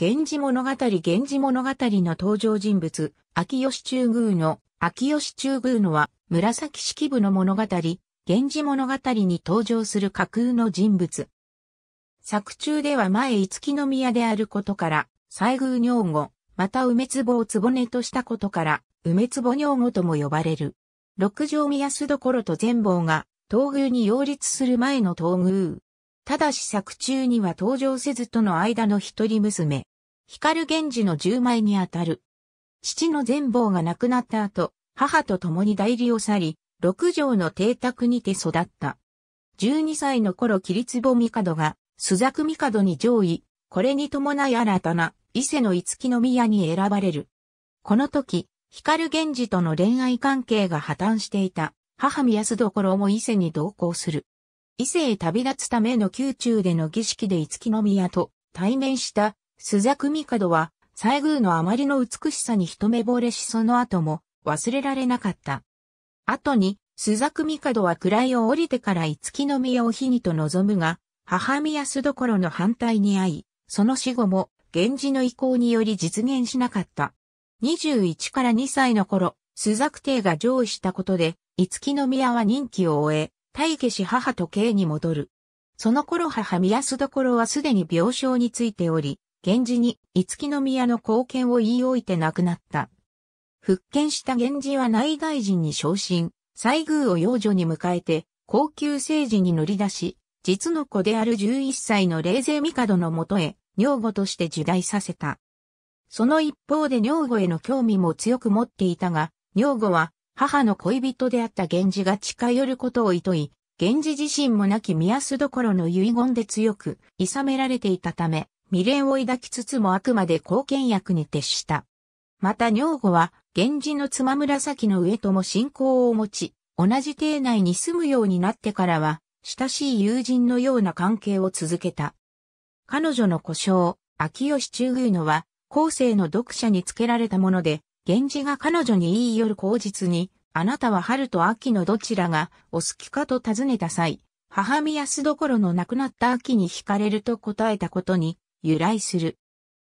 源氏物語源氏物語の登場人物、秋吉中宮の、秋吉中宮のは、紫式部の物語、源氏物語に登場する架空の人物。作中では前五木宮であることから、西宮女房、また梅壺を壺としたことから、梅壺女房とも呼ばれる。六条宮須所と全貌が、東宮に擁立する前の東宮。ただし作中には登場せずとの間の一人娘、光源氏の十枚にあたる。父の全貌が亡くなった後、母と共に代理を去り、六条の邸宅にて育った。12歳の頃、桐壺帝が、朱雀帝に上位、これに伴い新たな、伊勢の五木の宮に選ばれる。この時、光源氏との恋愛関係が破綻していた、母宮須所も伊勢に同行する。伊勢へ旅立つための宮中での儀式で五木宮と対面した朱雀帝は、西宮のあまりの美しさに一目惚れしその後も忘れられなかった。後に、朱雀帝は位を降りてから五木宮を日にと望むが、母宮須どころの反対に遭い、その死後も、源氏の意向により実現しなかった。21から2歳の頃、須崎帝が上位したことで、五木宮は任期を終え、大家氏母と慶に戻る。その頃母宮須所はすでに病床についており、源氏に五木宮の貢献を言い置いて亡くなった。復権した源氏は内大臣に昇進、西宮を養女に迎えて、高級政治に乗り出し、実の子である11歳の霊勢帝のもとへ、女房として受代させた。その一方で女房への興味も強く持っていたが、女房は母の恋人であった源氏が近寄ることを厭い、源氏自身も亡き宮須どころの遺言で強く、諌められていたため、未練を抱きつつもあくまで貢献役に徹した。また女吾は、源氏の妻紫の上とも信仰を持ち、同じ邸内に住むようになってからは、親しい友人のような関係を続けた。彼女の故障、秋吉中宮のは、後世の読者につけられたもので、源氏が彼女に言い寄る口実に、あなたは春と秋のどちらがお好きかと尋ねた際、母宮安どころの亡くなった秋に惹かれると答えたことに由来する。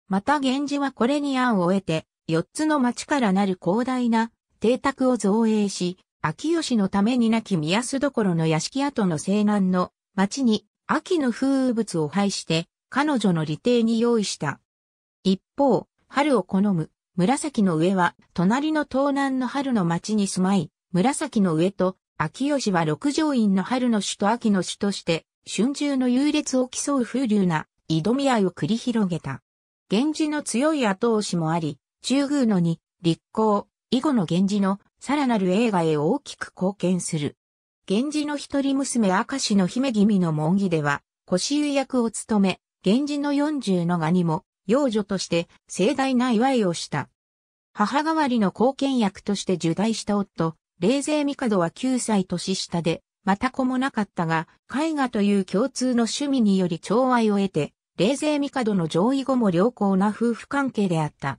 また源氏はこれに案を得て、四つの町からなる広大な邸宅を造営し、秋吉のために亡き宮安どころの屋敷跡の西南の町に秋の風物を廃して、彼女の利邸に用意した。一方、春を好む紫の上は、隣の東南の春の町に住まい、紫の上と、秋吉は六条院の春の首と秋の首として、春秋の優劣を競う風流な、挑み合いを繰り広げた。源氏の強い後押しもあり、中宮のに、立皇、以後の源氏の、さらなる映画へ大きく貢献する。源氏の一人娘明石の姫君の門儀では、腰湯役を務め、源氏の四十の蛾にも、幼女として盛大な祝いをした。母代わりの貢献役として受胎した夫、冷勢帝は9歳年下で、また子もなかったが、絵画という共通の趣味により寵愛を得て、冷勢帝の上位後も良好な夫婦関係であった。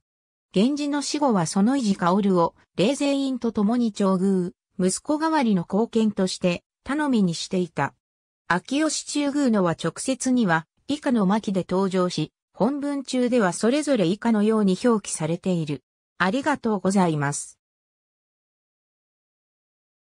源氏の死後はその維持薫を冷勢院と共に調遇、息子代わりの貢献として頼みにしていた。秋吉中宮のは直接には以下の巻で登場し、本文中ではそれぞれ以下のように表記されている。ありがとうございます。